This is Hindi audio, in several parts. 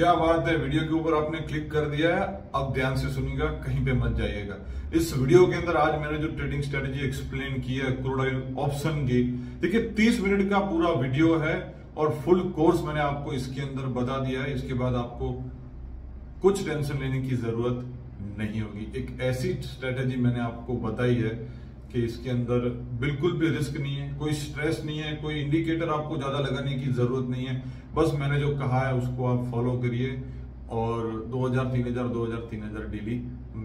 क्या बात है वीडियो के ऊपर आपने क्लिक कर दिया है अब ध्यान से सुनिएगा कहीं पे मत जाइएगा इस वीडियो के अंदर आज मैंने जो ट्रेडिंग स्ट्रेटेजी एक्सप्लेन की है ऑयल ऑप्शन की देखिए 30 मिनट का पूरा वीडियो है और फुल कोर्स मैंने आपको इसके अंदर बता दिया है इसके बाद आपको कुछ टेंशन लेने की जरूरत नहीं होगी एक ऐसी स्ट्रेटेजी मैंने आपको बताई है कि इसके अंदर बिल्कुल भी रिस्क नहीं है कोई स्ट्रेस नहीं है कोई इंडिकेटर आपको ज्यादा लगाने की जरूरत नहीं है बस मैंने जो कहा है उसको आप फॉलो करिए और 2000 3000 2000 3000 डेली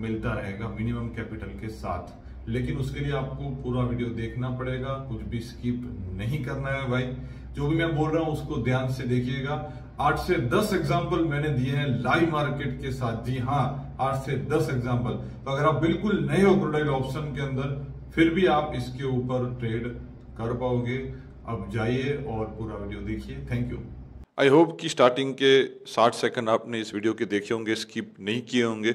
मिलता रहेगा मिनिमम कैपिटल के साथ लेकिन उसके लिए आपको पूरा वीडियो देखना पड़ेगा कुछ भी स्किप नहीं करना है भाई जो भी मैं बोल रहा हूँ उसको ध्यान से देखिएगा आठ से दस एग्जाम्पल मैंने दिए हैं लाइव मार्केट के साथ जी हाँ आठ से दस एग्जाम्पल तो अगर आप बिल्कुल नए हो प्रोडक्ट ऑप्शन के अंदर फिर भी आप इसके ऊपर ट्रेड कर पाओगे अब जाइए और पूरा वीडियो देखिए थैंक यू आई होप कि स्टार्टिंग के 60 सेकंड आपने इस वीडियो के देखे होंगे स्किप नहीं किए होंगे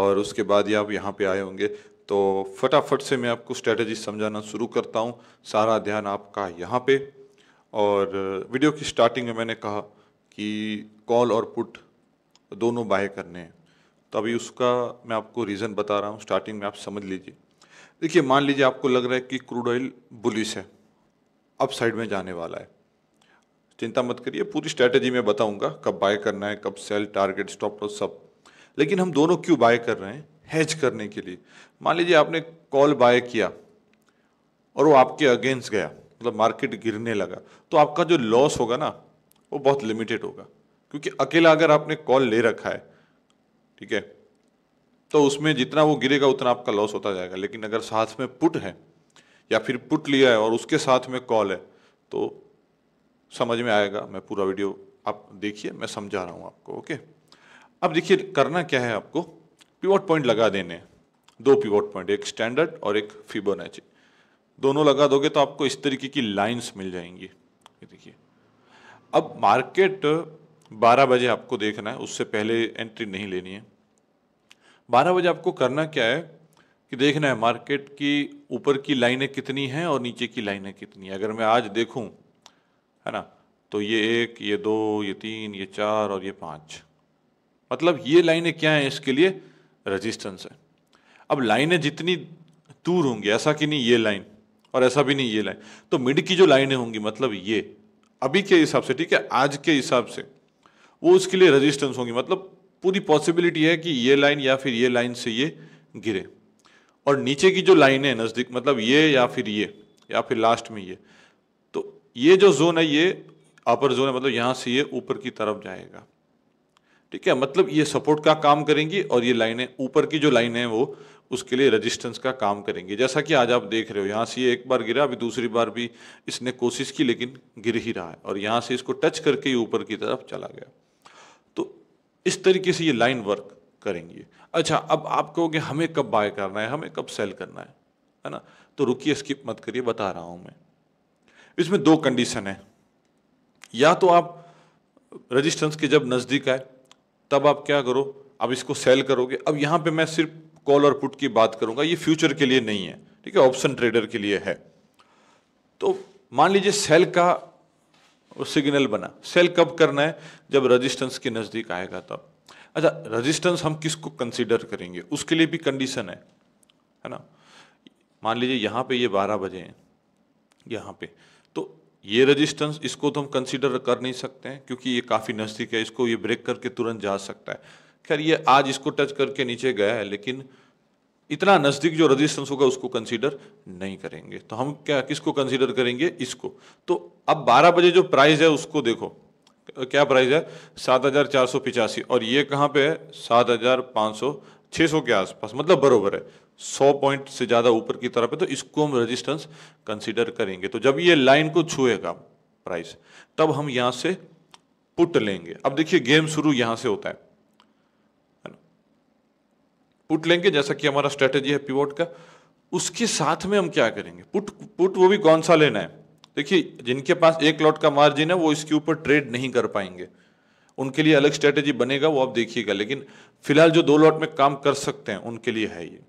और उसके बाद ही आप यहाँ पे आए होंगे तो फटाफट से मैं आपको स्ट्रेटजी समझाना शुरू करता हूँ सारा ध्यान आपका यहाँ पे और वीडियो की स्टार्टिंग में मैंने कहा कि कॉल और पुट दोनों बाय करने हैं तो अभी उसका मैं आपको रीज़न बता रहा हूँ स्टार्टिंग में आप समझ लीजिए देखिए मान लीजिए आपको लग रहा है कि क्रूड ऑयल बुलिस है अप साइड में जाने वाला है चिंता मत करिए पूरी स्ट्रैटेजी मैं बताऊंगा कब बाय करना है कब सेल टारगेट स्टॉप लॉस सब लेकिन हम दोनों क्यों बाय कर रहे हैं हैज करने के लिए मान लीजिए आपने कॉल बाय किया और वो आपके अगेंस्ट गया मतलब मार्केट गिरने लगा तो आपका जो लॉस होगा ना वो बहुत लिमिटेड होगा क्योंकि अकेला अगर आपने कॉल ले रखा है ठीक है तो उसमें जितना वो गिरेगा उतना आपका लॉस होता जाएगा लेकिन अगर साथ में पुट है या फिर पुट लिया है और उसके साथ में कॉल है तो समझ में आएगा मैं पूरा वीडियो आप देखिए मैं समझा रहा हूँ आपको ओके अब देखिए करना क्या है आपको पिवट पॉइंट लगा देने दो पिवट पॉइंट एक स्टैंडर्ड और एक फिबोनाची दोनों लगा दोगे तो आपको इस तरीके की लाइंस मिल जाएंगी ये देखिए अब मार्केट 12 बजे आपको देखना है उससे पहले एंट्री नहीं लेनी है 12 बजे आपको करना क्या है कि देखना है मार्केट की ऊपर की लाइनें कितनी हैं और नीचे की लाइनें कितनी है अगर मैं आज देखूं है ना तो ये एक ये दो ये तीन ये चार और ये पांच मतलब ये लाइनें क्या हैं इसके लिए रजिस्टेंस है अब लाइनें जितनी दूर होंगी ऐसा कि नहीं ये लाइन और ऐसा भी नहीं ये लाइन तो मिड की जो लाइनें होंगी मतलब ये अभी के हिसाब से ठीक है आज के हिसाब से वो उसके लिए रजिस्टेंस होंगी मतलब पूरी पॉसिबिलिटी है कि ये लाइन या फिर ये लाइन से ये गिरे और नीचे की जो है नज़दीक मतलब ये या फिर ये या फिर लास्ट में ये ये जो जोन है ये अपर जोन है मतलब यहाँ से ये ऊपर की तरफ जाएगा ठीक है मतलब ये सपोर्ट का काम करेंगी और ये लाइनें ऊपर की जो लाइन है वो उसके लिए रेजिस्टेंस का काम करेंगे जैसा कि आज आप देख रहे हो यहाँ से ये एक बार गिरा अभी दूसरी बार भी इसने कोशिश की लेकिन गिर ही रहा है और यहाँ से इसको टच करके ऊपर की तरफ चला गया तो इस तरीके से ये लाइन वर्क करेंगे अच्छा अब आप कहोगे हमें कब बाय करना है हमें कब सेल करना है है ना तो रुकिए स्किप मत करिए बता रहा हूँ मैं इसमें दो कंडीशन है या तो आप रजिस्टेंस के जब नज़दीक आए तब आप क्या करो अब इसको सेल करोगे अब यहाँ पे मैं सिर्फ कॉल और पुट की बात करूँगा ये फ्यूचर के लिए नहीं है ठीक है ऑप्शन ट्रेडर के लिए है तो मान लीजिए सेल का सिग्नल बना सेल कब करना है जब रजिस्टेंस के नज़दीक आएगा तब अच्छा रजिस्टेंस हम किसको कंसिडर करेंगे उसके लिए भी कंडीशन है है ना मान लीजिए यहाँ पे ये यह बारह बजे हैं यहाँ पे ये रेजिस्टेंस इसको तो हम कंसीडर कर नहीं सकते हैं क्योंकि ये काफ़ी नज़दीक है इसको ये ब्रेक करके तुरंत जा सकता है खैर ये आज इसको टच करके नीचे गया है लेकिन इतना नज़दीक जो रेजिस्टेंस होगा उसको कंसीडर नहीं करेंगे तो हम क्या किसको कंसीडर करेंगे इसको तो अब बारह बजे जो प्राइस है उसको देखो क्या प्राइस है सात हज़ार चार सौ पिचासी और ये कहाँ पे है सात हज़ार सौ सौ के आसपास मतलब बरोबर है 100 पॉइंट से ज़्यादा ऊपर की तरफ है तो इसको हम रेजिस्टेंस कंसीडर करेंगे तो जब ये लाइन को छुएगा प्राइस तब हम यहाँ से पुट लेंगे अब देखिए गेम शुरू यहाँ से होता है पुट लेंगे जैसा कि हमारा स्ट्रेटेजी है पिवोट का उसके साथ में हम क्या करेंगे पुट पुट वो भी कौन सा लेना है देखिए जिनके पास एक लॉट का मार्जिन है वो इसके ऊपर ट्रेड नहीं कर पाएंगे उनके लिए अलग स्ट्रेटेजी बनेगा वो आप देखिएगा लेकिन फिलहाल जो दो लॉट में काम कर सकते हैं उनके लिए है ये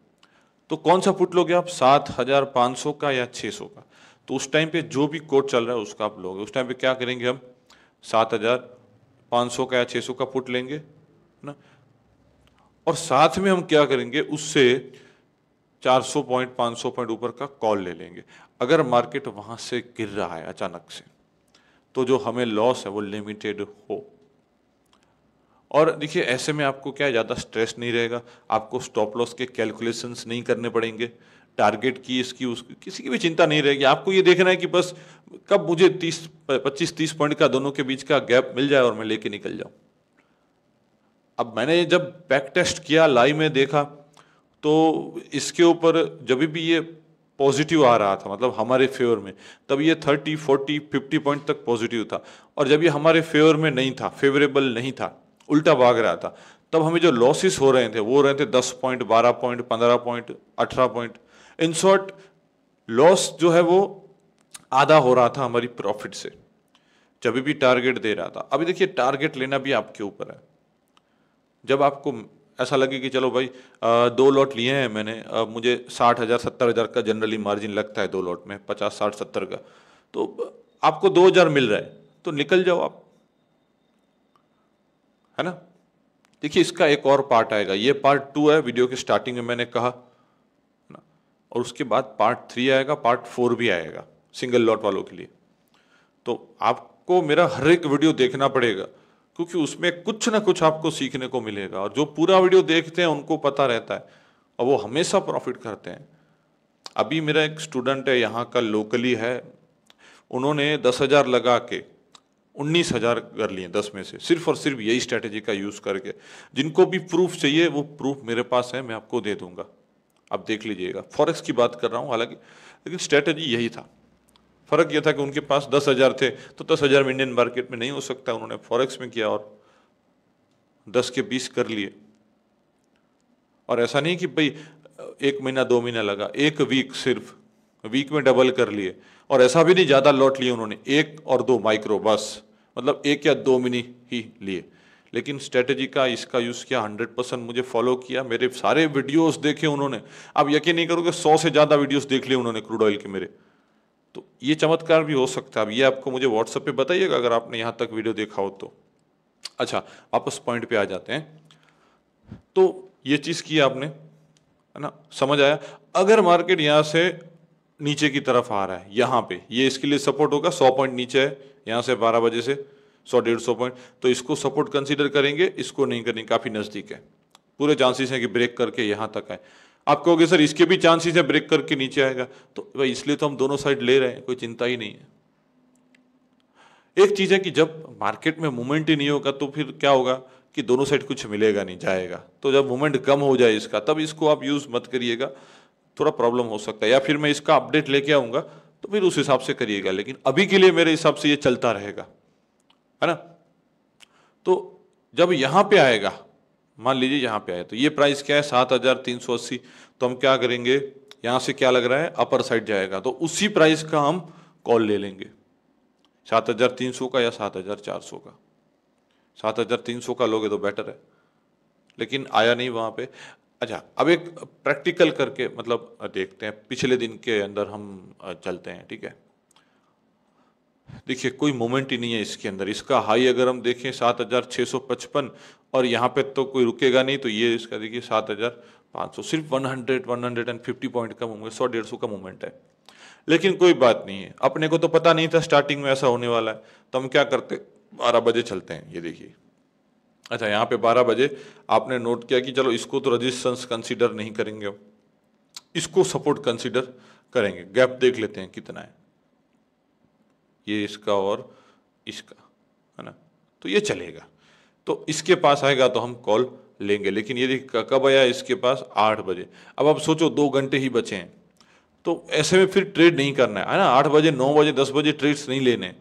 तो कौन सा पुट लोगे आप सात हज़ार पाँच सौ का या छः सौ का तो उस टाइम पे जो भी कोड चल रहा है उसका आप लोगे उस टाइम पे क्या करेंगे हम सात हज़ार पाँच सौ का या छः सौ का पुट लेंगे ना और साथ में हम क्या करेंगे उससे चार सौ पॉइंट सौ पॉइंट ऊपर का कॉल ले लेंगे अगर मार्केट वहाँ से गिर रहा है अचानक से तो जो हमें लॉस है वो लिमिटेड हो और देखिए ऐसे में आपको क्या ज़्यादा स्ट्रेस नहीं रहेगा आपको स्टॉप लॉस के कैलकुलेशंस नहीं करने पड़ेंगे टारगेट की इसकी उस किसी की भी चिंता नहीं रहेगी आपको ये देखना है कि बस कब मुझे तीस पच्चीस तीस पॉइंट का दोनों के बीच का गैप मिल जाए और मैं लेके निकल जाऊँ अब मैंने जब बैक टेस्ट किया लाइव में देखा तो इसके ऊपर जब भी ये पॉजिटिव आ रहा था मतलब हमारे फेवर में तब ये थर्टी फोर्टी फिफ्टी पॉइंट तक पॉजिटिव था और जब ये हमारे फेवर में नहीं था फेवरेबल नहीं था उल्टा भाग रहा था तब हमें जो लॉसेस हो रहे थे वो रहे थे दस पॉइंट बारह पॉइंट पंद्रह पॉइंट अठारह पॉइंट इन शॉर्ट लॉस जो है वो आधा हो रहा था हमारी प्रॉफिट से जब भी टारगेट दे रहा था अभी देखिए टारगेट लेना भी आपके ऊपर है जब आपको ऐसा लगे कि चलो भाई आ, दो लॉट लिए हैं मैंने आ, मुझे साठ हज़ार सत्तर हज़ार का जनरली मार्जिन लगता है दो लॉट में पचास साठ सत्तर का तो आपको दो हज़ार मिल रहा है तो निकल जाओ आप है ना देखिए इसका एक और पार्ट आएगा ये पार्ट टू है वीडियो के स्टार्टिंग में मैंने कहा ना और उसके बाद पार्ट थ्री आएगा पार्ट फोर भी आएगा सिंगल लॉट वालों के लिए तो आपको मेरा हर एक वीडियो देखना पड़ेगा क्योंकि उसमें कुछ ना कुछ आपको सीखने को मिलेगा और जो पूरा वीडियो देखते हैं उनको पता रहता है और वो हमेशा प्रॉफिट करते हैं अभी मेरा एक स्टूडेंट है यहाँ का लोकली है उन्होंने दस हज़ार लगा के उन्नीस हज़ार कर लिए दस में से सिर्फ और सिर्फ यही स्ट्रैटेजी का यूज़ करके जिनको भी प्रूफ चाहिए वो प्रूफ मेरे पास है मैं आपको दे दूंगा आप देख लीजिएगा फॉरेक्स की बात कर रहा हूँ हालांकि लेकिन स्ट्रैटेजी यही था फ़र्क यह था कि उनके पास दस हज़ार थे तो दस हज़ार में इंडियन मार्केट में नहीं हो सकता उन्होंने फॉरेक्स में किया और दस के बीस कर लिए और ऐसा नहीं कि भाई एक महीना दो महीना लगा एक वीक सिर्फ वीक में डबल कर लिए और ऐसा भी नहीं ज़्यादा लॉट लिए उन्होंने एक और दो माइक्रो बस मतलब एक या दो मिनी ही लिए लेकिन स्ट्रेटजी का इसका यूज़ किया हंड्रेड परसेंट मुझे फॉलो किया मेरे सारे वीडियोस देखे उन्होंने आप यकीन नहीं करोगे सौ से ज़्यादा वीडियोस देख लिए उन्होंने क्रूड ऑयल के मेरे तो ये चमत्कार भी हो सकता है अब ये आपको मुझे व्हाट्सएप पे बताइएगा अगर आपने यहाँ तक वीडियो देखा हो तो अच्छा वापस पॉइंट पे आ जाते हैं तो ये चीज़ की आपने है ना समझ आया अगर मार्केट यहाँ से नीचे की तरफ आ रहा है यहाँ पे ये इसके लिए सपोर्ट होगा सौ पॉइंट नीचे है यहाँ से बारह बजे से सौ डेढ़ सौ पॉइंट तो इसको सपोर्ट कंसिडर करेंगे इसको नहीं करेंगे काफ़ी नज़दीक है पूरे चांसेस हैं कि ब्रेक करके यहाँ तक आए आप कहोगे सर इसके भी चांसेस हैं ब्रेक करके नीचे आएगा तो भाई इसलिए तो हम दोनों साइड ले रहे हैं कोई चिंता ही नहीं है एक चीज़ है कि जब मार्केट में मूवमेंट ही नहीं होगा तो फिर क्या होगा कि दोनों साइड कुछ मिलेगा नहीं जाएगा तो जब मूवमेंट कम हो जाए इसका तब इसको आप यूज़ मत करिएगा थोड़ा प्रॉब्लम हो सकता है या फिर मैं इसका अपडेट लेके आऊँगा तो फिर उस हिसाब से करिएगा लेकिन अभी के लिए मेरे हिसाब से ये चलता रहेगा है ना तो जब यहाँ पे आएगा मान लीजिए यहाँ पे आए तो ये प्राइस क्या है सात हज़ार तीन सौ अस्सी तो हम क्या करेंगे यहां से क्या लग रहा है अपर साइड जाएगा तो उसी प्राइस का हम कॉल ले लेंगे सात हज़ार तीन सौ का या सात हज़ार चार सौ का सात हज़ार तीन सौ का लोगे तो बेटर है लेकिन आया नहीं वहाँ पे अच्छा अब एक प्रैक्टिकल करके मतलब देखते हैं पिछले दिन के अंदर हम चलते हैं ठीक है देखिए कोई मोमेंट ही नहीं है इसके अंदर इसका हाई अगर हम देखें सात हज़ार छः सौ पचपन और यहाँ पे तो कोई रुकेगा नहीं तो ये इसका देखिए सात हज़ार पाँच सौ सिर्फ one hundred one hundred and fifty point का मूवमेंट सौ डेढ़ सौ का मूवमेंट है लेकिन कोई बात नहीं है अपने को तो पता नहीं था स्टार्टिंग में ऐसा होने वाला है तो हम क्या करते बारह बजे चलते हैं ये देखिए अच्छा यहाँ पे 12 बजे आपने नोट किया कि चलो इसको तो रजिस्टेंस कंसीडर नहीं करेंगे इसको सपोर्ट कंसीडर करेंगे गैप देख लेते हैं कितना है ये इसका और इसका है ना तो ये चलेगा तो इसके पास आएगा तो हम कॉल लेंगे लेकिन देख कब आया इसके पास आठ बजे अब आप सोचो दो घंटे ही बचे हैं तो ऐसे में फिर ट्रेड नहीं करना है ना आठ बजे नौ बजे दस बजे ट्रेड्स नहीं लेने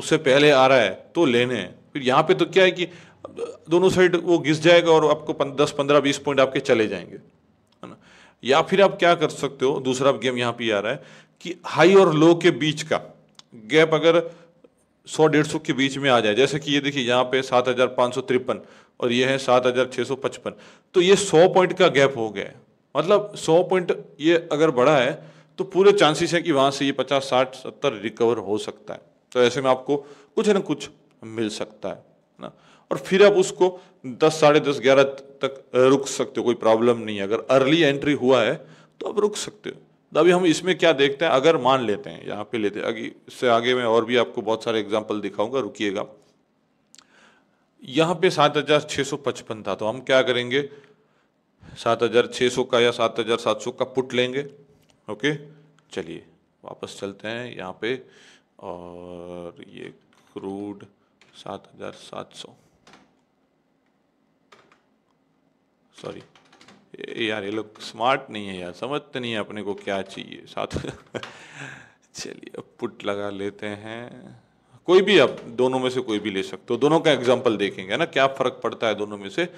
उससे पहले आ रहा है तो लेने हैं फिर यहाँ पे तो क्या है कि दोनों साइड वो घिस जाएगा और आपको पन, दस पंद्रह बीस पॉइंट आपके चले जाएंगे है ना या फिर आप क्या कर सकते हो दूसरा गेम यहाँ पे आ रहा है कि हाई और लो के बीच का गैप अगर सौ डेढ़ सौ के बीच में आ जाए जैसे कि ये देखिए यहाँ पे सात हज़ार पाँच सौ तिरपन और ये है सात हज़ार छः सौ पचपन तो ये सौ पॉइंट का गैप हो गया है मतलब सौ पॉइंट ये अगर बढ़ा है तो पूरे चांसेस है कि वहाँ से ये पचास साठ सत्तर रिकवर हो सकता है तो ऐसे में आपको कुछ ना कुछ मिल सकता है ना और फिर आप उसको दस साढ़े दस ग्यारह तक रुक सकते हो कोई प्रॉब्लम नहीं है अगर अर्ली एंट्री हुआ है तो आप रुक सकते हो तो अभी हम इसमें क्या देखते हैं अगर मान लेते हैं यहाँ पे लेते हैं इससे आगे मैं और भी आपको बहुत सारे एग्जाम्पल दिखाऊंगा रुकिएगा यहाँ पे सात हज़ार छः सौ पचपन था तो हम क्या करेंगे सात हज़ार छः सौ का या सात हज़ार सात सौ का पुट लेंगे ओके चलिए वापस चलते हैं यहाँ पे और ये क्रूड सात हज़ार सात सौ सॉरी eh, यार ये लोग स्मार्ट नहीं है यार समझते नहीं है अपने को क्या चाहिए साथ चलिए अब पुट लगा लेते हैं कोई भी आप दोनों में से कोई भी ले सकते हो दोनों का एग्जाम्पल देखेंगे ना क्या फ़र्क पड़ता है दोनों में से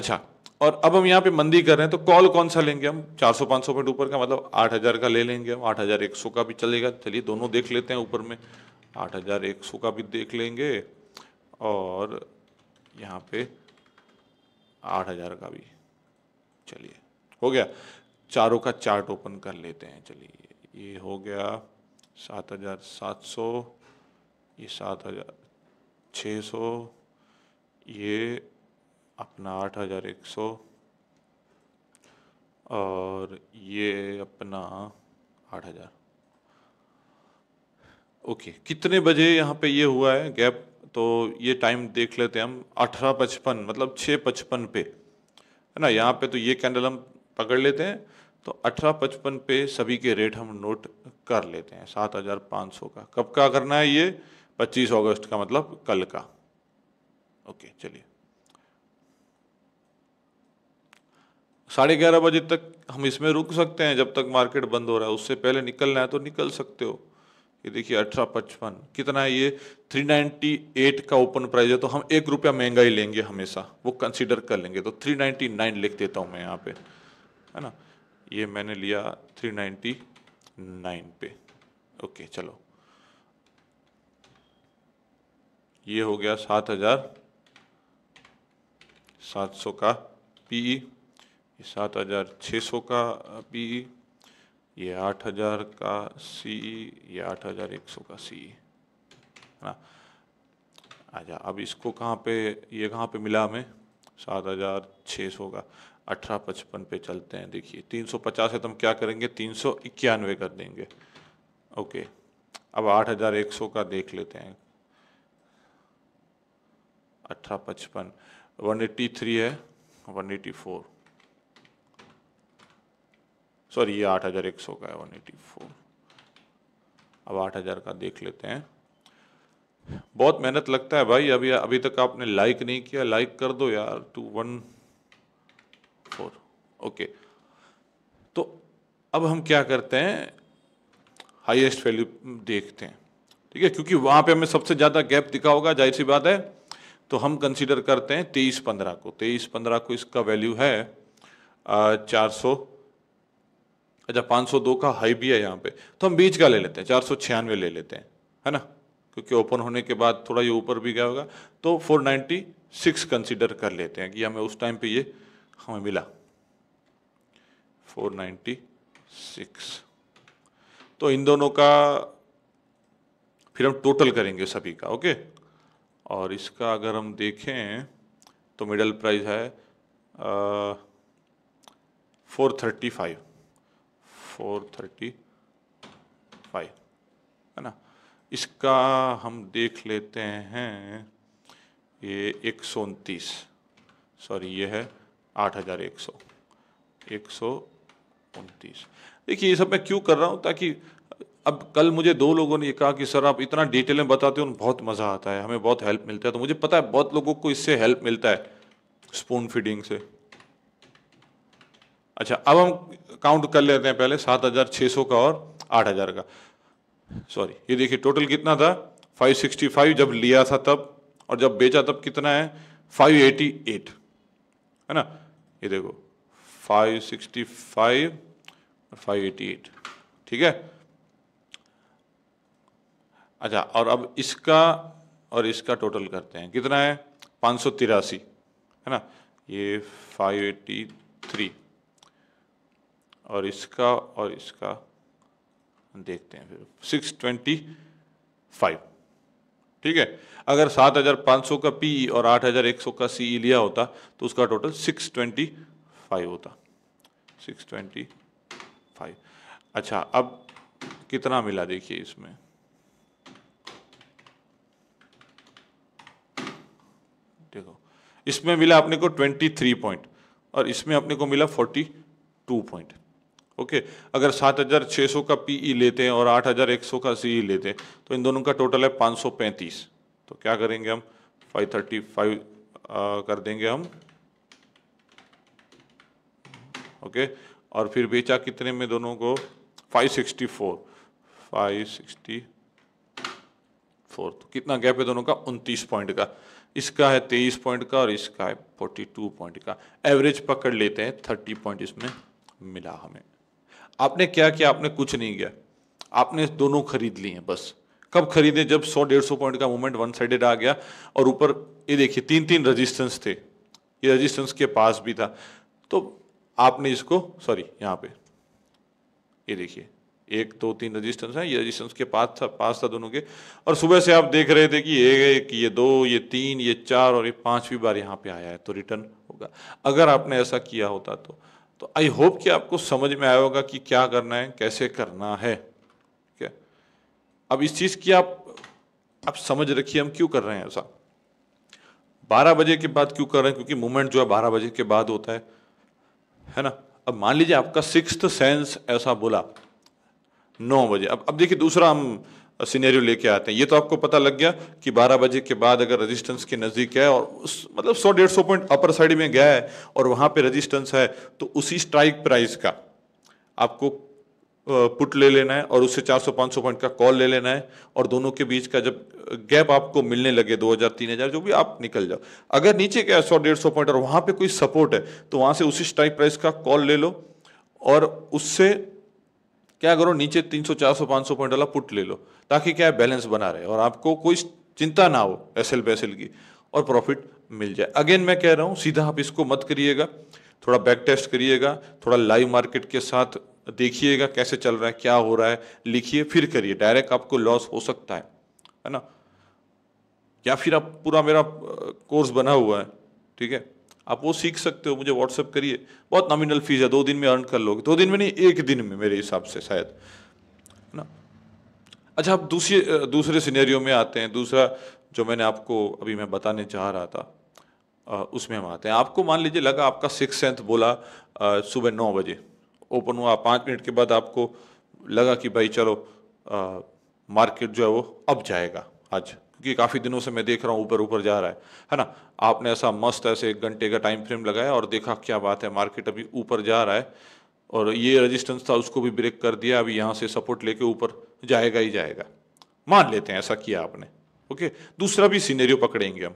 अच्छा और अब हम यहाँ पे मंदी कर रहे हैं तो कॉल कौन सा लेंगे हम 400 500 पॉइंट ऊपर का मतलब 8000 का ले लेंगे हम 8100 का भी चलेगा चलिए दोनों देख लेते हैं ऊपर में 8100 का भी देख लेंगे और यहाँ पे आठ हज़ार का भी चलिए हो गया चारों का चार्ट ओपन कर लेते हैं चलिए ये हो गया सात हज़ार सात सौ ये सात हज़ार छः सौ ये अपना आठ हज़ार एक सौ और ये अपना आठ हज़ार ओके कितने बजे यहाँ पे ये हुआ है गैप तो ये टाइम देख लेते हैं हम अठारह पचपन मतलब छः पचपन पे है ना यहाँ पे तो ये कैंडल हम पकड़ लेते हैं तो अठारह पचपन पे सभी के रेट हम नोट कर लेते हैं सात हज़ार पाँच सौ का कब का करना है ये पच्चीस अगस्त का मतलब कल का ओके चलिए साढ़े ग्यारह बजे तक हम इसमें रुक सकते हैं जब तक मार्केट बंद हो रहा है उससे पहले निकलना है तो निकल सकते हो ये देखिए अठारह पचपन कितना है ये 398 का ओपन प्राइस है तो हम एक रुपया महंगा ही लेंगे हमेशा वो कंसिडर कर लेंगे तो 399 लिख देता हूँ मैं यहाँ पे है ना ये मैंने लिया 399 पे ओके चलो ये हो गया सात हज़ार सात सौ का पीई e। सात हज़ार छः सौ का पीई ये आठ हज़ार का सी ये आठ हज़ार एक सौ का सी है ना अच्छा अब इसको कहाँ पे ये कहाँ पे मिला हमें सात हज़ार छः सौ का अठारह पचपन पे चलते हैं देखिए तीन सौ पचास है तो हम क्या करेंगे तीन सौ इक्यानवे कर देंगे ओके अब आठ हज़ार एक सौ का देख लेते हैं अठारह पचपन वन एट्टी थ्री है वन एट्टी फोर सॉरी ये आठ हज़ार एक सौ का है वन एटी फोर अब आठ हज़ार का देख लेते हैं बहुत मेहनत लगता है भाई अभी अभी तक आपने लाइक नहीं किया लाइक कर दो यार टू वन फोर ओके तो अब हम क्या करते हैं हाईएस्ट वैल्यू देखते हैं ठीक है क्योंकि वहाँ पे हमें सबसे ज़्यादा गैप दिखा होगा जाहिर सी बात है तो हम कंसीडर करते हैं तेईस पंद्रह को तेईस पंद्रह को इसका वैल्यू है चार सौ अच्छा 502 का हाई भी है यहाँ पे तो हम बीच का ले लेते हैं चार सौ छियानवे ले लेते हैं है ना क्योंकि ओपन होने के बाद थोड़ा ये ऊपर भी गया होगा तो 496 कंसीडर कर लेते हैं कि हमें उस टाइम पे ये हमें मिला 496 तो इन दोनों का फिर हम टोटल करेंगे सभी का ओके और इसका अगर हम देखें तो मिडल प्राइस है four thirty five four thirty five है ना इसका हम देख लेते हैं ये एक सौ उनतीस सॉरी ये है आठ हज़ार एक सौ एक सौ उनतीस देखिए ये सब मैं क्यों कर रहा हूँ ताकि अब कल मुझे दो लोगों ने ये कहा कि सर आप इतना डिटेल में बताते हो बहुत मज़ा आता है हमें बहुत हेल्प मिलता है तो मुझे पता है बहुत लोगों को इससे हेल्प मिलता है स्पून फीडिंग से अच्छा अब हम काउंट कर लेते हैं पहले सात हज़ार छः सौ का और आठ हज़ार का सॉरी ये देखिए टोटल कितना था फाइव सिक्सटी फाइव जब लिया था तब और जब बेचा तब कितना है फाइव एटी एट है ना ये देखो फाइव सिक्सटी फाइव और फाइव एटी एट ठीक है अच्छा और अब इसका और इसका टोटल करते हैं कितना है पाँच सौ तिरासी है ना ये फाइव एटी थ्री और इसका और इसका देखते हैं फिर सिक्स ट्वेंटी फाइव ठीक है अगर सात हज़ार पाँच सौ का पी और आठ हज़ार एक सौ का सी लिया होता तो उसका टोटल सिक्स ट्वेंटी फाइव होता सिक्स ट्वेंटी फाइव अच्छा अब कितना मिला देखिए इसमें देखो इसमें मिला अपने को ट्वेंटी थ्री पॉइंट और इसमें अपने को मिला फोर्टी टू पॉइंट ओके अगर सात हज़ार सौ का पीई e लेते हैं और आठ हज़ार एक सौ का सीई e लेते हैं तो इन दोनों का टोटल है 535 सौ पैंतीस तो क्या करेंगे हम फाइव थर्टी फाइव कर देंगे हम ओके और फिर बेचा कितने में दोनों को five sixty four five sixty four तो कितना गैप है दोनों का उनतीस पॉइंट का इसका है तेईस पॉइंट का और इसका है फोर्टी टू पॉइंट का एवरेज पकड़ लेते हैं थर्टी पॉइंट इसमें मिला हमें आपने क्या किया आपने कुछ नहीं किया आपने दोनों खरीद लिए हैं बस कब खरीदे जब 100 सौ पॉइंट का मूवमेंट वन साइडेड आ गया और ऊपर ये देखिए तीन तीन रजिस्टेंस थे ये रेजिस्टेंस के पास भी था तो आपने इसको सॉरी यहाँ पे ये देखिए एक दो तीन रजिस्टेंस है ये रजिस्टेंस के पास था पास था दोनों के और सुबह से आप देख रहे थे कि ये एक ये दो ये तीन ये चार और ये पांचवी बार यहाँ पे आया है तो रिटर्न होगा अगर आपने ऐसा किया होता तो तो आई होप कि आपको समझ में आया होगा कि क्या करना है कैसे करना है क्या अब इस चीज़ की आप आप समझ रखिए हम क्यों कर रहे हैं ऐसा बारह बजे के बाद क्यों कर रहे हैं क्योंकि मूवमेंट जो है बारह बजे के बाद होता है है ना अब मान लीजिए आपका सिक्स सेंस ऐसा बोला नौ बजे अब अब देखिए दूसरा हम सीनेरियो लेके आते हैं ये तो आपको पता लग गया कि 12 बजे के बाद अगर रेजिस्टेंस के नज़दीक है और उस मतलब 100 डेढ़ सौ पॉइंट अपर साइड में गया है और वहाँ पे रेजिस्टेंस है तो उसी स्ट्राइक प्राइस का आपको पुट ले लेना है और उससे 400-500 पॉइंट का कॉल ले लेना है और दोनों के बीच का जब गैप आपको मिलने लगे 2000 3000 जो भी आप निकल जाओ अगर नीचे गया सौ डेढ़ सौ पॉइंट और वहाँ पर कोई सपोर्ट है तो वहाँ से उसी स्ट्राइक प्राइस का कॉल ले लो और उससे क्या करो नीचे 300 400 500 पॉइंट वाला पुट ले लो ताकि क्या बैलेंस बना रहे और आपको कोई चिंता ना हो एल पैसल की और प्रॉफिट मिल जाए अगेन मैं कह रहा हूँ सीधा आप इसको मत करिएगा थोड़ा बैक टेस्ट करिएगा थोड़ा लाइव मार्केट के साथ देखिएगा कैसे चल रहा है क्या हो रहा है लिखिए फिर करिए डायरेक्ट आपको लॉस हो सकता है है ना या फिर आप पूरा मेरा कोर्स बना हुआ है ठीक है आप वो सीख सकते हो मुझे व्हाट्सअप करिए बहुत नॉमिनल फीस है दो दिन में अर्न कर लोगे दो दिन में नहीं एक दिन में मेरे हिसाब से शायद ना अच्छा आप दूसरे दूसरे सिनेरियो में आते हैं दूसरा जो मैंने आपको अभी मैं बताने चाह रहा था उसमें हम आते हैं आपको मान लीजिए लगा आपका सिक्स सेंथ बोला सुबह नौ बजे ओपन हुआ पाँच मिनट के बाद आपको लगा कि भाई चलो मार्केट जो है वो अब जाएगा आज क्योंकि काफ़ी दिनों से मैं देख रहा हूँ ऊपर ऊपर जा रहा है है ना आपने ऐसा मस्त ऐसे एक घंटे का टाइम फ्रेम लगाया और देखा क्या बात है मार्केट अभी ऊपर जा रहा है और ये रेजिस्टेंस था उसको भी ब्रेक कर दिया अभी यहाँ से सपोर्ट लेके ऊपर जाएगा ही जाएगा मान लेते हैं ऐसा किया आपने ओके दूसरा भी सीनेरियो पकड़ेंगे हम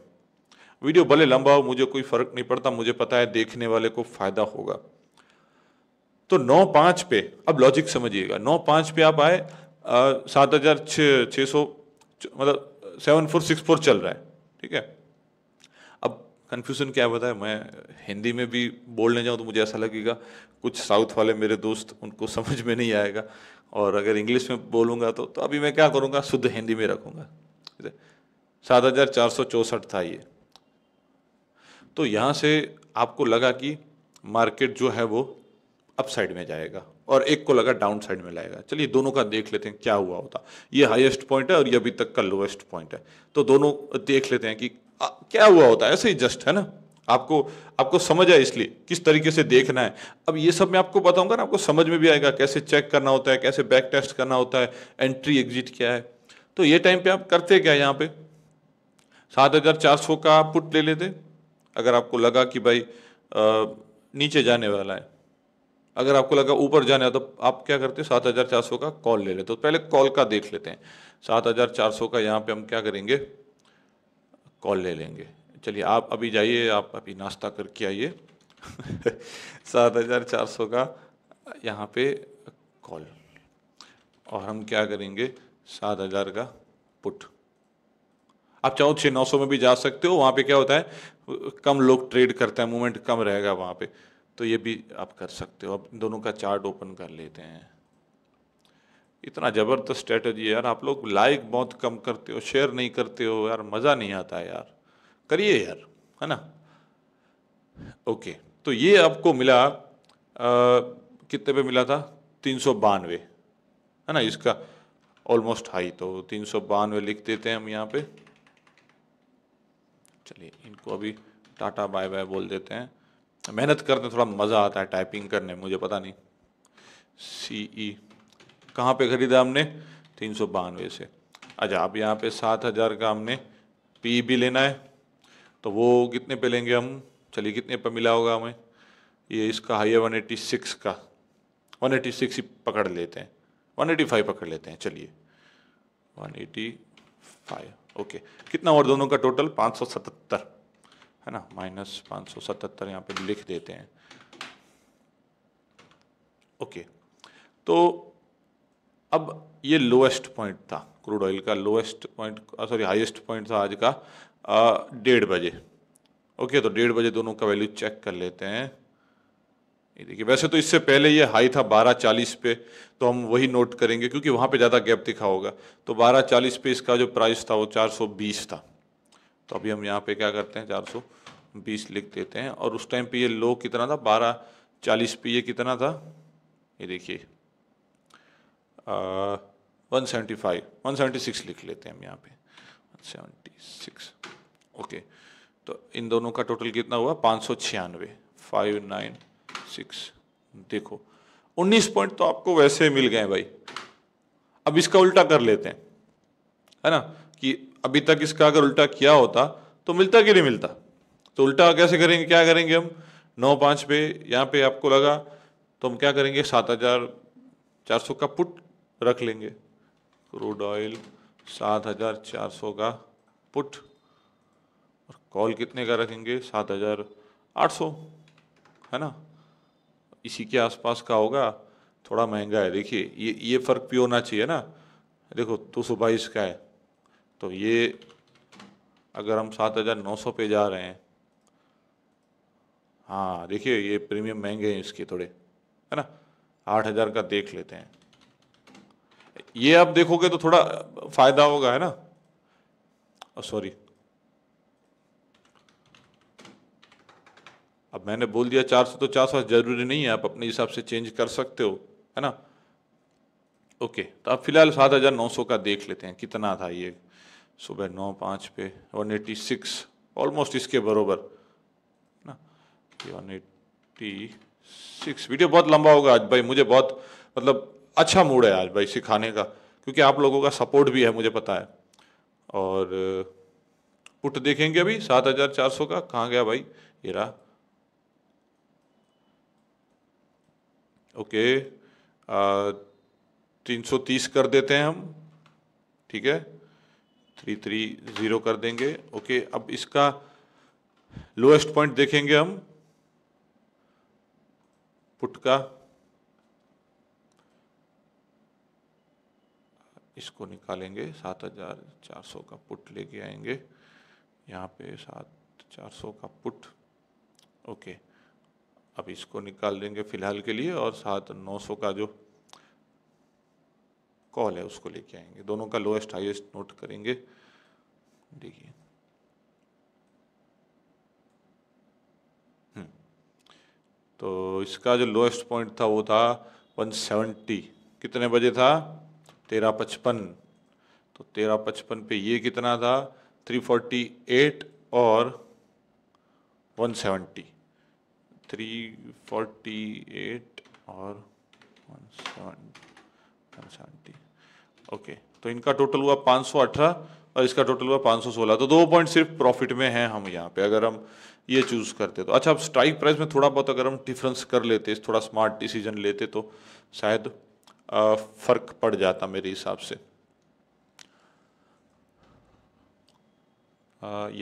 वीडियो भले लंबा हो मुझे कोई फर्क नहीं पड़ता मुझे पता है देखने वाले को फायदा होगा तो नौ पाँच पे अब लॉजिक समझिएगा नौ पाँच पे आप आए सात हजार छः सौ मतलब सेवन फोर सिक्स फोर चल रहा है ठीक है अब कन्फ्यूज़न क्या होता है मैं हिंदी में भी बोलने जाऊँ तो मुझे ऐसा लगेगा कुछ साउथ वाले मेरे दोस्त उनको समझ में नहीं आएगा और अगर इंग्लिश में बोलूँगा तो तो अभी मैं क्या करूँगा शुद्ध हिंदी में रखूँगा सात हज़ार चार सौ चौंसठ था ये तो यहाँ से आपको लगा कि मार्केट जो है वो अप साइड में जाएगा और एक को लगा डाउन साइड में लाएगा चलिए दोनों का देख लेते हैं क्या हुआ होता ये हाईएस्ट पॉइंट है और ये अभी तक का लोएस्ट पॉइंट है तो दोनों देख लेते हैं कि आ, क्या हुआ होता है ऐसे ही जस्ट है ना आपको आपको समझ आए इसलिए किस तरीके से देखना है अब ये सब मैं आपको बताऊंगा ना आपको समझ में भी आएगा कैसे चेक करना होता है कैसे बैक टेस्ट करना होता है एंट्री एग्जिट क्या है तो ये टाइम पे आप करते क्या यहाँ पे सात हज़ार चार सौ का पुट ले लेते अगर आपको लगा कि भाई आ, नीचे जाने वाला है अगर आपको लगा ऊपर जाना है तो आप क्या करते हैं सात हज़ार चार सौ का कॉल ले लेते हो तो पहले कॉल का देख लेते हैं सात हज़ार चार सौ का यहाँ पे हम क्या करेंगे कॉल ले लेंगे चलिए आप अभी जाइए आप अभी नाश्ता करके आइए सात हज़ार चार सौ का यहाँ पे कॉल और हम क्या करेंगे सात हज़ार का पुट आप चाहो तो छः नौ सौ में भी जा सकते हो वहाँ पे क्या होता है कम लोग ट्रेड करते हैं मूवमेंट कम रहेगा वहाँ पे तो ये भी आप कर सकते हो अब दोनों का चार्ट ओपन कर लेते हैं इतना ज़बरदस्त स्ट्रेटजी है यार आप लोग लाइक बहुत कम करते हो शेयर नहीं करते हो यार मज़ा नहीं आता यार करिए यार है ना ओके तो ये आपको मिला आ, कितने पे मिला था तीन सौ बानवे है ना इसका ऑलमोस्ट हाई तो तीन सौ बानवे लिख देते हैं हम यहाँ पे चलिए इनको अभी टाटा बाय बाय बोल देते हैं मेहनत करते थोड़ा मज़ा आता है टाइपिंग करने मुझे पता नहीं सी ई e, कहाँ पर ख़रीदा हमने तीन सौ बानवे से अच्छा आप यहाँ पे सात हज़ार का हमने पी e भी लेना है तो वो कितने पे लेंगे हम चलिए कितने पे मिला होगा हमें ये इसका हाई है वन एटी सिक्स का वन एटी सिक्स ही पकड़ लेते हैं वन एटी फाइव पकड़ लेते हैं चलिए वन एटी फाइव ओके कितना और दोनों का टोटल पाँच सौ सतहत्तर है ना माइनस पाँच सौ सतहत्तर यहाँ पर लिख देते हैं ओके तो अब ये लोएस्ट पॉइंट था क्रूड ऑयल का lowest point sorry highest point था आज का uh, डेढ़ बजे ओके तो डेढ़ बजे दोनों का वैल्यू चेक कर लेते हैं ये देखिए वैसे तो इससे पहले ये हाई था बारह चालीस पे तो हम वही नोट करेंगे क्योंकि वहाँ पे ज़्यादा गैप दिखा होगा तो बारह चालीस पे इसका जो प्राइस था वो चार सौ बीस था तो अभी हम यहाँ पे क्या करते हैं चार सौ बीस लिख देते हैं और उस टाइम पे ये लो कितना था बारह चालीस पे ये कितना था ये देखिए one seventy five one seventy six लिख लेते हैं हम यहाँ पे वन सेवेंटी सिक्स ओके तो इन दोनों का टोटल कितना हुआ पाँच सौ छियानवे फाइव नाइन सिक्स देखो उन्नीस पॉइंट तो आपको वैसे मिल गए भाई अब इसका उल्टा कर लेते हैं है ना कि अभी तक इसका अगर उल्टा किया होता तो मिलता कि नहीं मिलता तो उल्टा कैसे करेंगे क्या करेंगे हम नौ पाँच पे यहाँ पे आपको लगा तो हम क्या करेंगे सात हज़ार चार सौ का पुट रख लेंगे क्रूड ऑयल सात हज़ार चार सौ का पुट और कॉल कितने का रखेंगे सात हज़ार आठ सौ है ना इसी के आसपास का होगा थोड़ा महंगा है देखिए ये ये फ़र्क भी होना चाहिए ना देखो दो सौ बाईस का है तो ये अगर हम सात हज़ार नौ सौ पे जा रहे हैं हाँ देखिए ये प्रीमियम महंगे हैं इसके थोड़े है ना आठ हज़ार का देख लेते हैं ये आप देखोगे तो थोड़ा फ़ायदा होगा है ना सॉरी अब मैंने बोल दिया चार सौ तो चार सौ ज़रूरी नहीं है आप अपने हिसाब से चेंज कर सकते हो है ना ओके तो आप फिलहाल सात हज़ार नौ सौ का देख लेते हैं कितना था ये सुबह नौ पाँच पे वन एटी सिक्स ऑलमोस्ट इसके बरोबर ना वन एट्टी सिक्स वीडियो बहुत लंबा होगा आज भाई मुझे बहुत मतलब अच्छा मूड है आज भाई सिखाने का क्योंकि आप लोगों का सपोर्ट भी है मुझे पता है और पुट देखेंगे अभी सात हज़ार चार सौ का कहाँ गया भाई ये रहा ओके तीन सौ तीस कर देते हैं हम ठीक है थ्री थ्री ज़ीरो कर देंगे ओके अब इसका लोएस्ट पॉइंट देखेंगे हम पुट का इसको निकालेंगे सात हजार चार सौ का पुट लेके आएंगे यहाँ पे सात चार सौ का पुट ओके अब इसको निकाल देंगे फ़िलहाल के लिए और सात नौ सौ का जो कॉल है उसको लेके आएंगे दोनों का लोएस्ट हाईएस्ट नोट करेंगे देखिए हम्म। तो इसका जो लोएस्ट पॉइंट था वो था 170 कितने बजे था तेरह पचपन तो तेरह पचपन पे ये कितना था 348 और 170 348 और 170 170 ओके तो इनका टोटल हुआ 518 और इसका टोटल हुआ 516 तो दो पॉइंट सिर्फ प्रॉफिट में हैं हम यहाँ पे अगर हम ये चूज़ करते तो अच्छा अब स्ट्राइक प्राइस में थोड़ा बहुत अगर हम डिफरेंस कर लेते थोड़ा स्मार्ट डिसीजन लेते तो शायद फ़र्क पड़ जाता मेरे हिसाब से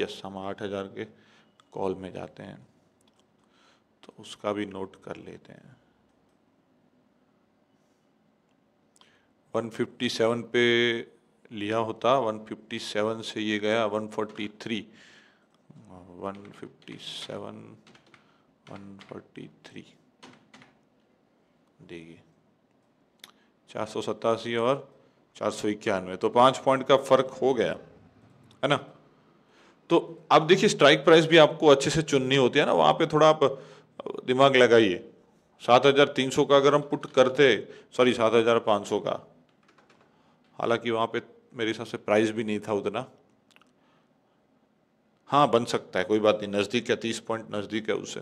यस हम आठ हज़ार के कॉल में जाते हैं तो उसका भी नोट कर लेते हैं 157 पे लिया होता 157 से ये गया 143 157 143 देखिए चार सौ सतासी और चार सौ इक्यानवे तो पाँच पॉइंट का फर्क हो गया है ना तो अब देखिए स्ट्राइक प्राइस भी आपको अच्छे से चुननी होती है ना वहाँ पे थोड़ा आप दिमाग लगाइए सात हज़ार तीन सौ का अगर हम पुट करते सॉरी सात हज़ार पाँच सौ का हालांकि वहाँ पे मेरे हिसाब से प्राइस भी नहीं था उतना हाँ बन सकता है कोई बात नहीं नज़दीक है तीस पॉइंट नज़दीक है उसे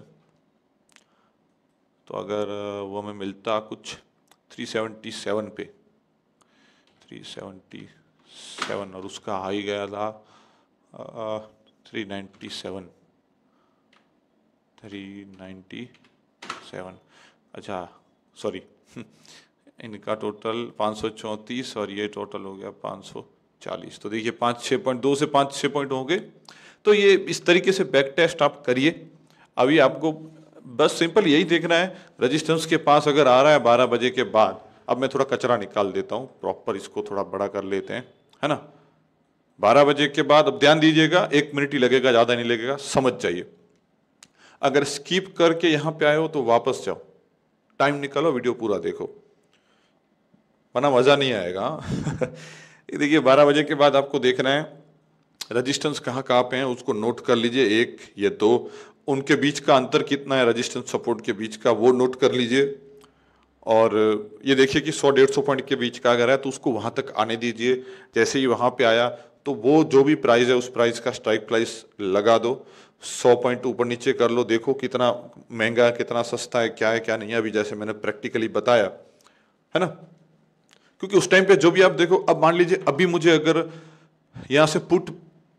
तो अगर वो हमें मिलता कुछ थ्री सेवेंटी सेवन पे थ्री सेवेंटी सेवन और उसका हाई गया था three ninety seven three ninety seven अच्छा सॉरी इनका टोटल पाँच और ये टोटल हो गया 540 तो देखिए पाँच छः पॉइंट दो से पाँच छः पॉइंट होंगे तो ये इस तरीके से बैक टेस्ट आप करिए अभी आपको बस सिंपल यही देखना है रजिस्टेंस के पास अगर आ रहा है बारह बजे के बाद अब मैं थोड़ा कचरा निकाल देता हूँ प्रॉपर इसको थोड़ा बड़ा कर लेते हैं है ना बारह बजे के बाद अब ध्यान दीजिएगा एक मिनट ही लगेगा ज़्यादा नहीं लगेगा समझ जाइए अगर स्किप करके यहाँ पे आए हो तो वापस जाओ टाइम निकालो वीडियो पूरा देखो वरना मज़ा नहीं आएगा देखिए बारह बजे के बाद आपको देख रहे हैं रजिस्टेंस कहाँ कहाँ पे हैं उसको नोट कर लीजिए एक ये दो तो, उनके बीच का अंतर कितना है रजिस्टेंस सपोर्ट के बीच का वो नोट कर लीजिए और ये देखिए कि 100 डेढ़ सौ पॉइंट के बीच का अगर है तो उसको वहाँ तक आने दीजिए जैसे ही वहाँ पे आया तो वो जो भी प्राइस है उस प्राइस का स्ट्राइक प्राइस लगा दो 100 पॉइंट ऊपर नीचे कर लो देखो कितना महंगा है कितना सस्ता है क्या है क्या नहीं है अभी जैसे मैंने प्रैक्टिकली बताया है ना क्योंकि उस टाइम पे जो भी आप देखो अब मान लीजिए अभी मुझे अगर यहाँ से पुट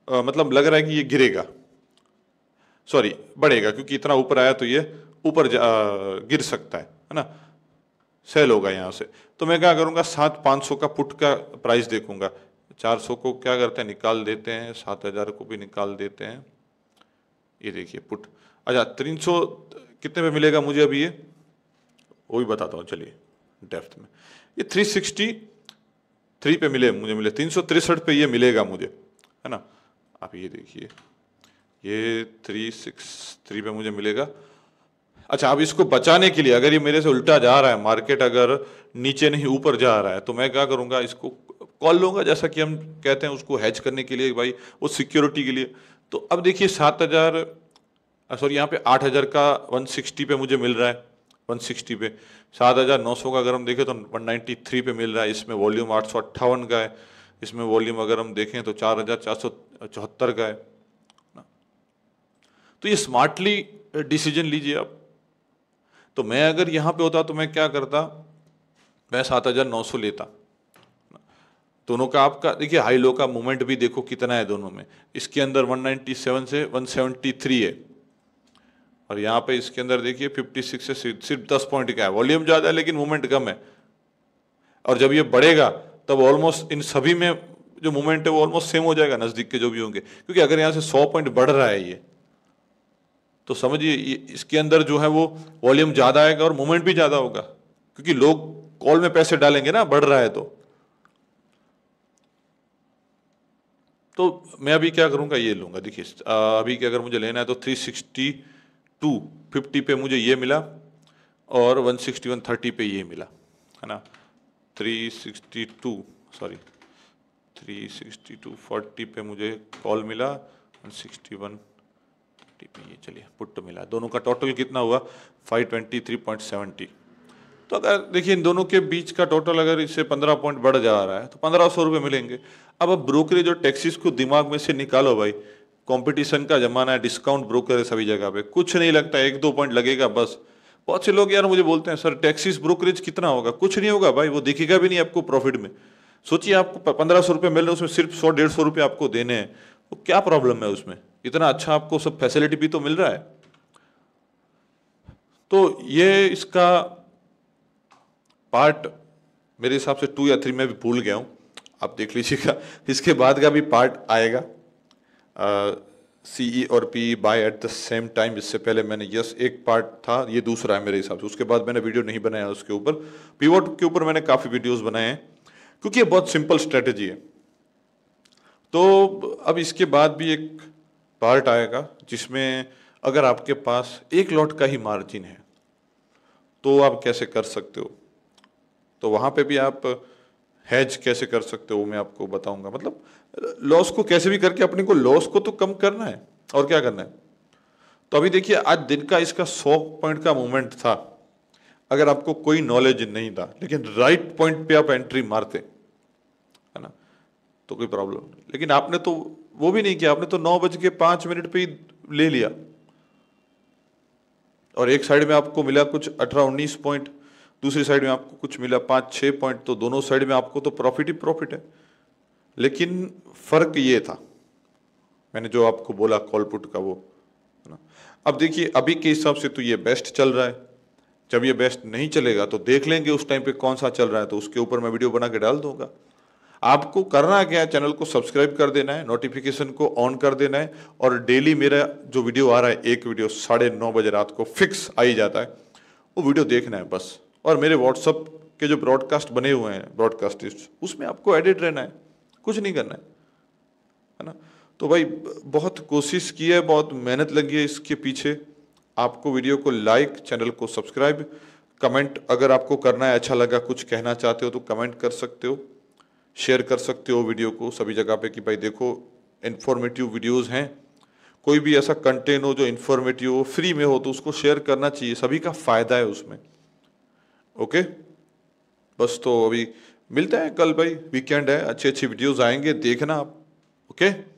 आ, मतलब लग रहा है कि ये गिरेगा सॉरी बढ़ेगा क्योंकि इतना ऊपर आया तो ये ऊपर गिर सकता है है ना सेल होगा यहां से तो मैं क्या करूँगा सात पांच सौ का पुट का प्राइस देखूंगा चार सौ को क्या करते हैं निकाल देते हैं सात हज़ार को भी निकाल देते हैं ये देखिए पुट अच्छा तीन सौ कितने में मिलेगा मुझे अभी ये वो भी बताता हूँ चलिए डेफ्थ में ये थ्री सिक्सटी थ्री पे मिले मुझे मिले तीन सौ तिरसठ पे ये मिलेगा मुझे है ना आप ये देखिए ये थ्री सिक्स थ्री पे मुझे मिलेगा अच्छा अब इसको बचाने के लिए अगर ये मेरे से उल्टा जा रहा है मार्केट अगर नीचे नहीं ऊपर जा रहा है तो मैं क्या करूँगा इसको कॉल लूँगा जैसा कि हम कहते हैं उसको हैच करने के लिए भाई वो सिक्योरिटी के लिए तो अब देखिए सात हज़ार सॉरी यहाँ पे आठ हज़ार का वन सिक्सटी पे मुझे मिल रहा है वन सिक्सटी पे सात हज़ार नौ सौ का अगर हम देखें तो वन नाइन्टी थ्री पे मिल रहा है इसमें वॉल्यूम आठ सौ अट्ठावन का है इसमें वॉल्यूम अगर हम देखें तो चार चार हज़ार सौ चौहत्तर का है ना तो ये स्मार्टली डिसीजन लीजिए आप तो मैं अगर यहाँ पे होता तो मैं क्या करता मैं सात हज़ार नौ सौ लेता दोनों का आपका देखिए हाई लो का मूवमेंट भी देखो कितना है दोनों में इसके अंदर 197 से 173 है और यहाँ पे इसके अंदर देखिए 56 सिक्स से सिर्फ 10 पॉइंट का है वॉल्यूम ज़्यादा है लेकिन मूवमेंट कम है और जब ये बढ़ेगा तब ऑलमोस्ट इन सभी में जो मूवमेंट है वो ऑलमोस्ट सेम हो जाएगा नज़दीक के जो भी होंगे क्योंकि अगर यहाँ से 100 पॉइंट बढ़ रहा है ये तो समझिए इसके अंदर जो है वो वॉल्यूम ज़्यादा आएगा और मूवमेंट भी ज़्यादा होगा क्योंकि लोग कॉल में पैसे डालेंगे ना बढ़ रहा है तो तो मैं अभी क्या करूंगा ये लूंगा देखिए अभी अगर मुझे लेना है तो 360 टू फिफ्टी पे मुझे ये मिला और वन सिक्सटी वन थर्टी पे ये मिला है ना three sixty two sorry three sixty two forty पे मुझे कॉल मिला वन सिक्सटी वन थर्टी पे ये चलिए पुट तो मिला दोनों का टोटल कितना हुआ five twenty three point seventy तो अगर देखिए इन दोनों के बीच का टोटल अगर इससे पंद्रह पॉइंट बढ़ जा रहा है तो पंद्रह सौ रुपये मिलेंगे अब अब ब्रोकरेज और टैक्सीज को दिमाग में से निकालो भाई कंपटीशन का ज़माना है डिस्काउंट ब्रोकर है सभी जगह पे कुछ नहीं लगता एक दो पॉइंट लगेगा बस बहुत से लोग यार मुझे बोलते हैं सर टैक्सीस ब्रोकरेज कितना होगा कुछ नहीं होगा भाई वो दिखेगा भी नहीं आपको प्रॉफिट में सोचिए आपको पंद्रह सौ रुपये मिल रहे उसमें सिर्फ सौ डेढ़ सौ रुपये आपको देने हैं तो क्या प्रॉब्लम है उसमें इतना अच्छा आपको सब फैसिलिटी भी तो मिल रहा है तो ये इसका पार्ट मेरे हिसाब से टू या थ्री में भी भूल गया हूँ आप देख लीजिएगा इसके बाद का भी पार्ट आएगा सी ई e और P by at the same time इससे पहले मैंने यस एक पार्ट था ये दूसरा है मेरे हिसाब से उसके बाद मैंने वीडियो नहीं बनाया उसके ऊपर पीवोट के ऊपर मैंने काफ़ी वीडियोस बनाए हैं क्योंकि ये बहुत सिंपल स्ट्रेटजी है तो अब इसके बाद भी एक पार्ट आएगा जिसमें अगर आपके पास एक लॉट का ही मार्जिन है तो आप कैसे कर सकते हो तो वहाँ पे भी आप हैज कैसे कर सकते हो मैं आपको बताऊंगा मतलब लॉस को कैसे भी करके अपने को लॉस को तो कम करना है और क्या करना है तो अभी देखिए आज दिन का इसका सौ पॉइंट का मूवमेंट था अगर आपको कोई नॉलेज नहीं था लेकिन राइट पॉइंट पे आप एंट्री मारते है ना तो कोई प्रॉब्लम नहीं लेकिन आपने तो वो भी नहीं किया आपने तो नौ बज के पांच मिनट पे ही ले लिया और एक साइड में आपको मिला कुछ अठारह उन्नीस पॉइंट दूसरी साइड में आपको कुछ मिला पांच छह पॉइंट तो दोनों साइड में आपको तो प्रॉफिट ही प्रॉफिट है लेकिन फ़र्क ये था मैंने जो आपको बोला कॉलपुट का वो है ना अब देखिए अभी के हिसाब से तो ये बेस्ट चल रहा है जब ये बेस्ट नहीं चलेगा तो देख लेंगे उस टाइम पे कौन सा चल रहा है तो उसके ऊपर मैं वीडियो बना के डाल दूंगा आपको करना क्या है चैनल को सब्सक्राइब कर देना है नोटिफिकेशन को ऑन कर देना है और डेली मेरा जो वीडियो आ रहा है एक वीडियो साढ़े नौ बजे रात को फिक्स आ ही जाता है वो वीडियो देखना है बस और मेरे व्हाट्सअप के जो ब्रॉडकास्ट बने हुए हैं ब्रॉडकास्टिस्ट उसमें आपको एडिट रहना है कुछ नहीं करना है है ना तो भाई बहुत कोशिश की है बहुत मेहनत लगी है इसके पीछे आपको वीडियो को लाइक चैनल को सब्सक्राइब कमेंट अगर आपको करना है अच्छा लगा कुछ कहना चाहते हो तो कमेंट कर सकते हो शेयर कर सकते हो वीडियो को सभी जगह पे कि भाई देखो इन्फॉर्मेटिव वीडियोस हैं कोई भी ऐसा कंटेंट हो जो इन्फॉर्मेटिव हो फ्री में हो तो उसको शेयर करना चाहिए सभी का फ़ायदा है उसमें ओके बस तो अभी मिलते हैं कल भाई वीकेंड है अच्छी अच्छी वीडियोज़ आएंगे देखना आप ओके